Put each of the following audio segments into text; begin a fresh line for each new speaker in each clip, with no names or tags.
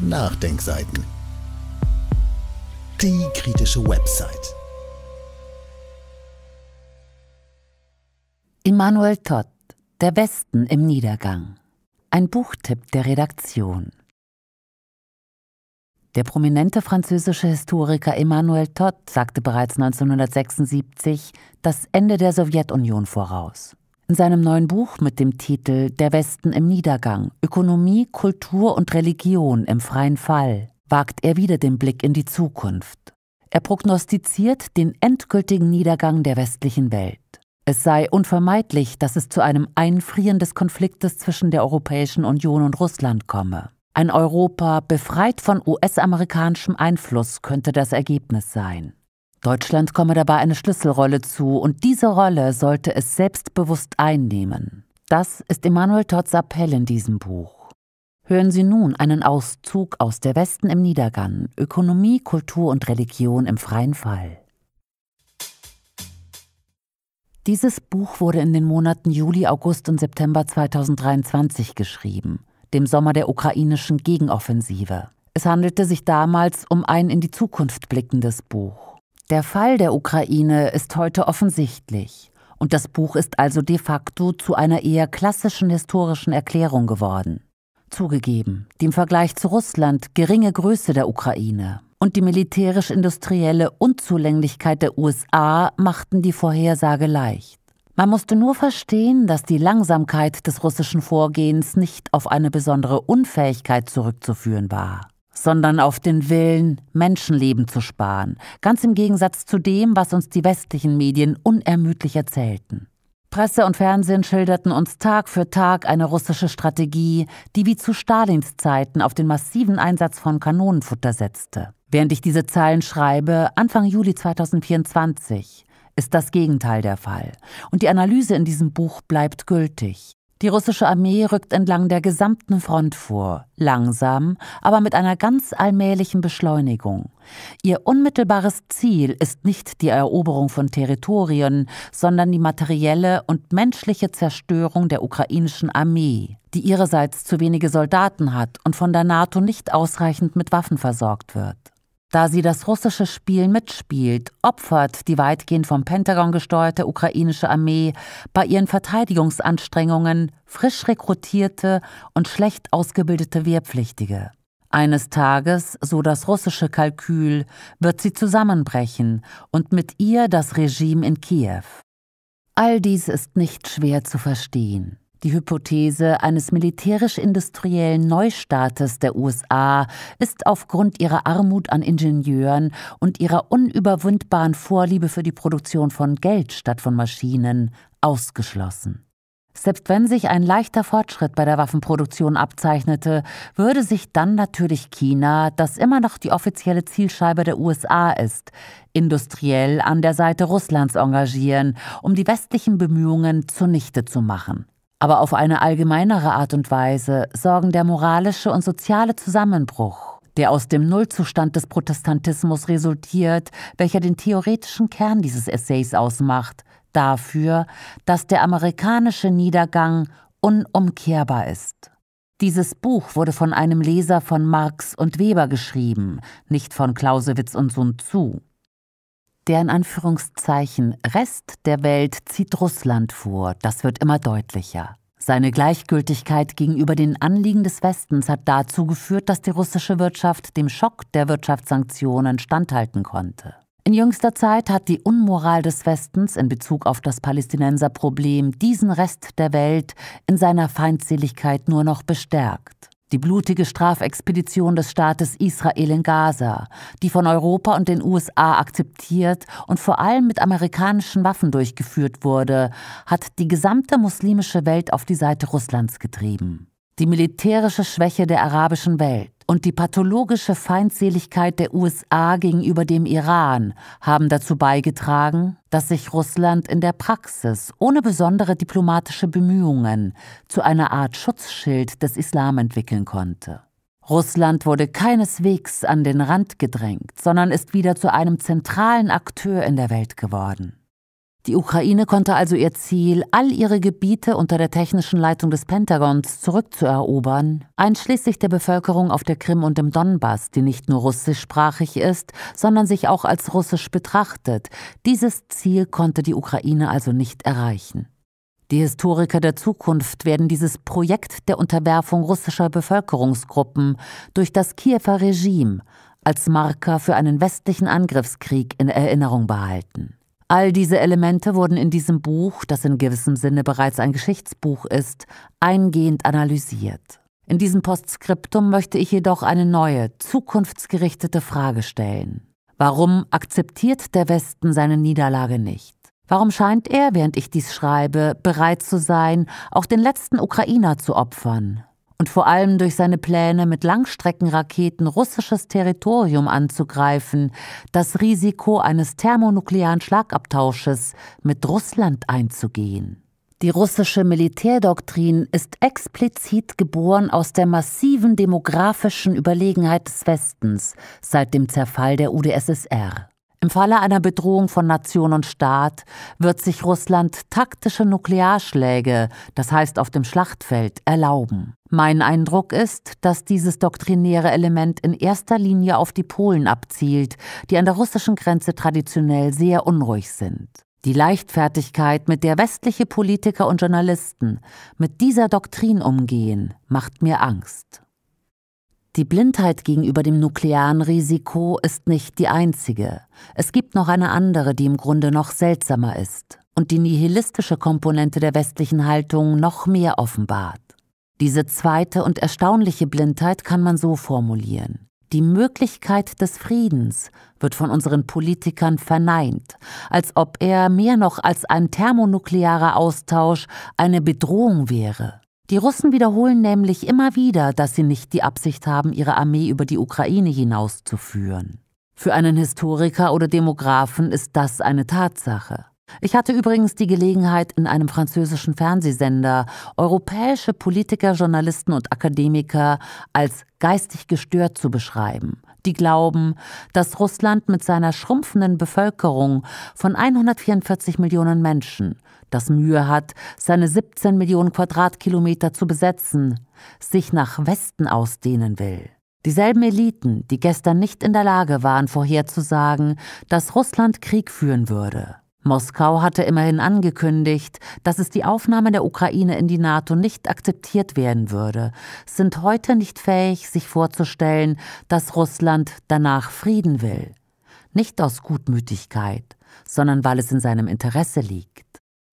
Nachdenkseiten. Die kritische Website. Immanuel Todd, Der Westen im Niedergang. Ein Buchtipp der Redaktion. Der prominente französische Historiker Emmanuel Todd sagte bereits 1976 das Ende der Sowjetunion voraus. In seinem neuen Buch mit dem Titel Der Westen im Niedergang Ökonomie, Kultur und Religion im freien Fall wagt er wieder den Blick in die Zukunft. Er prognostiziert den endgültigen Niedergang der westlichen Welt. Es sei unvermeidlich, dass es zu einem Einfrieren des Konfliktes zwischen der Europäischen Union und Russland komme. Ein Europa befreit von US-amerikanischem Einfluss könnte das Ergebnis sein. Deutschland komme dabei eine Schlüsselrolle zu und diese Rolle sollte es selbstbewusst einnehmen. Das ist Emanuel Todds Appell in diesem Buch. Hören Sie nun einen Auszug aus Der Westen im Niedergang, Ökonomie, Kultur und Religion im freien Fall. Dieses Buch wurde in den Monaten Juli, August und September 2023 geschrieben, dem Sommer der ukrainischen Gegenoffensive. Es handelte sich damals um ein in die Zukunft blickendes Buch. Der Fall der Ukraine ist heute offensichtlich. Und das Buch ist also de facto zu einer eher klassischen historischen Erklärung geworden. Zugegeben, dem Vergleich zu Russland geringe Größe der Ukraine und die militärisch-industrielle Unzulänglichkeit der USA machten die Vorhersage leicht. Man musste nur verstehen, dass die Langsamkeit des russischen Vorgehens nicht auf eine besondere Unfähigkeit zurückzuführen war sondern auf den Willen, Menschenleben zu sparen, ganz im Gegensatz zu dem, was uns die westlichen Medien unermüdlich erzählten. Presse und Fernsehen schilderten uns Tag für Tag eine russische Strategie, die wie zu Stalins Zeiten auf den massiven Einsatz von Kanonenfutter setzte. Während ich diese Zeilen schreibe, Anfang Juli 2024, ist das Gegenteil der Fall. Und die Analyse in diesem Buch bleibt gültig. Die russische Armee rückt entlang der gesamten Front vor, langsam, aber mit einer ganz allmählichen Beschleunigung. Ihr unmittelbares Ziel ist nicht die Eroberung von Territorien, sondern die materielle und menschliche Zerstörung der ukrainischen Armee, die ihrerseits zu wenige Soldaten hat und von der NATO nicht ausreichend mit Waffen versorgt wird da sie das russische Spiel mitspielt, opfert die weitgehend vom Pentagon gesteuerte ukrainische Armee bei ihren Verteidigungsanstrengungen frisch rekrutierte und schlecht ausgebildete Wehrpflichtige. Eines Tages, so das russische Kalkül, wird sie zusammenbrechen und mit ihr das Regime in Kiew. All dies ist nicht schwer zu verstehen. Die Hypothese eines militärisch-industriellen Neustaates der USA ist aufgrund ihrer Armut an Ingenieuren und ihrer unüberwindbaren Vorliebe für die Produktion von Geld statt von Maschinen ausgeschlossen. Selbst wenn sich ein leichter Fortschritt bei der Waffenproduktion abzeichnete, würde sich dann natürlich China, das immer noch die offizielle Zielscheibe der USA ist, industriell an der Seite Russlands engagieren, um die westlichen Bemühungen zunichte zu machen aber auf eine allgemeinere Art und Weise sorgen der moralische und soziale Zusammenbruch, der aus dem Nullzustand des Protestantismus resultiert, welcher den theoretischen Kern dieses Essays ausmacht, dafür, dass der amerikanische Niedergang unumkehrbar ist. Dieses Buch wurde von einem Leser von Marx und Weber geschrieben, nicht von Clausewitz und Sun Tzu der in Anführungszeichen Rest der Welt zieht Russland vor, das wird immer deutlicher. Seine Gleichgültigkeit gegenüber den Anliegen des Westens hat dazu geführt, dass die russische Wirtschaft dem Schock der Wirtschaftssanktionen standhalten konnte. In jüngster Zeit hat die Unmoral des Westens in Bezug auf das Palästinenserproblem diesen Rest der Welt in seiner Feindseligkeit nur noch bestärkt die blutige Strafexpedition des Staates Israel in Gaza, die von Europa und den USA akzeptiert und vor allem mit amerikanischen Waffen durchgeführt wurde, hat die gesamte muslimische Welt auf die Seite Russlands getrieben. Die militärische Schwäche der arabischen Welt, und die pathologische Feindseligkeit der USA gegenüber dem Iran haben dazu beigetragen, dass sich Russland in der Praxis ohne besondere diplomatische Bemühungen zu einer Art Schutzschild des Islam entwickeln konnte. Russland wurde keineswegs an den Rand gedrängt, sondern ist wieder zu einem zentralen Akteur in der Welt geworden. Die Ukraine konnte also ihr Ziel, all ihre Gebiete unter der technischen Leitung des Pentagons zurückzuerobern, einschließlich der Bevölkerung auf der Krim und im Donbass, die nicht nur russischsprachig ist, sondern sich auch als russisch betrachtet. Dieses Ziel konnte die Ukraine also nicht erreichen. Die Historiker der Zukunft werden dieses Projekt der Unterwerfung russischer Bevölkerungsgruppen durch das Kiewer Regime als Marker für einen westlichen Angriffskrieg in Erinnerung behalten. All diese Elemente wurden in diesem Buch, das in gewissem Sinne bereits ein Geschichtsbuch ist, eingehend analysiert. In diesem Postskriptum möchte ich jedoch eine neue, zukunftsgerichtete Frage stellen. Warum akzeptiert der Westen seine Niederlage nicht? Warum scheint er, während ich dies schreibe, bereit zu sein, auch den letzten Ukrainer zu opfern? und vor allem durch seine Pläne, mit Langstreckenraketen russisches Territorium anzugreifen, das Risiko eines thermonuklearen Schlagabtausches mit Russland einzugehen. Die russische Militärdoktrin ist explizit geboren aus der massiven demografischen Überlegenheit des Westens seit dem Zerfall der UdSSR. Im Falle einer Bedrohung von Nation und Staat wird sich Russland taktische Nuklearschläge, das heißt auf dem Schlachtfeld, erlauben. Mein Eindruck ist, dass dieses doktrinäre Element in erster Linie auf die Polen abzielt, die an der russischen Grenze traditionell sehr unruhig sind. Die Leichtfertigkeit, mit der westliche Politiker und Journalisten mit dieser Doktrin umgehen, macht mir Angst. Die Blindheit gegenüber dem nuklearen Risiko ist nicht die einzige. Es gibt noch eine andere, die im Grunde noch seltsamer ist und die nihilistische Komponente der westlichen Haltung noch mehr offenbart. Diese zweite und erstaunliche Blindheit kann man so formulieren. Die Möglichkeit des Friedens wird von unseren Politikern verneint, als ob er mehr noch als ein thermonuklearer Austausch eine Bedrohung wäre. Die Russen wiederholen nämlich immer wieder, dass sie nicht die Absicht haben, ihre Armee über die Ukraine hinauszuführen. Für einen Historiker oder Demografen ist das eine Tatsache. Ich hatte übrigens die Gelegenheit, in einem französischen Fernsehsender europäische Politiker, Journalisten und Akademiker als geistig gestört zu beschreiben, die glauben, dass Russland mit seiner schrumpfenden Bevölkerung von 144 Millionen Menschen das Mühe hat, seine 17 Millionen Quadratkilometer zu besetzen, sich nach Westen ausdehnen will. Dieselben Eliten, die gestern nicht in der Lage waren, vorherzusagen, dass Russland Krieg führen würde. Moskau hatte immerhin angekündigt, dass es die Aufnahme der Ukraine in die NATO nicht akzeptiert werden würde, sind heute nicht fähig, sich vorzustellen, dass Russland danach Frieden will. Nicht aus Gutmütigkeit, sondern weil es in seinem Interesse liegt.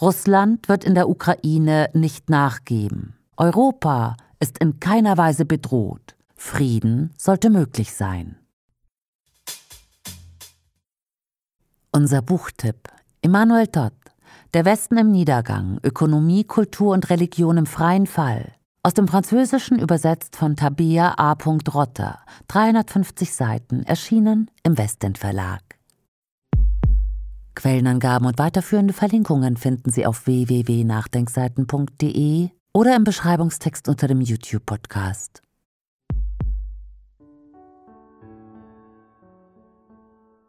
Russland wird in der Ukraine nicht nachgeben. Europa ist in keiner Weise bedroht. Frieden sollte möglich sein. Unser Buchtipp Immanuel Todd. Der Westen im Niedergang. Ökonomie, Kultur und Religion im freien Fall. Aus dem Französischen übersetzt von Tabea A. Rotter. 350 Seiten. Erschienen im Westend Verlag. Quellenangaben und weiterführende Verlinkungen finden Sie auf www.nachdenkseiten.de oder im Beschreibungstext unter dem YouTube-Podcast.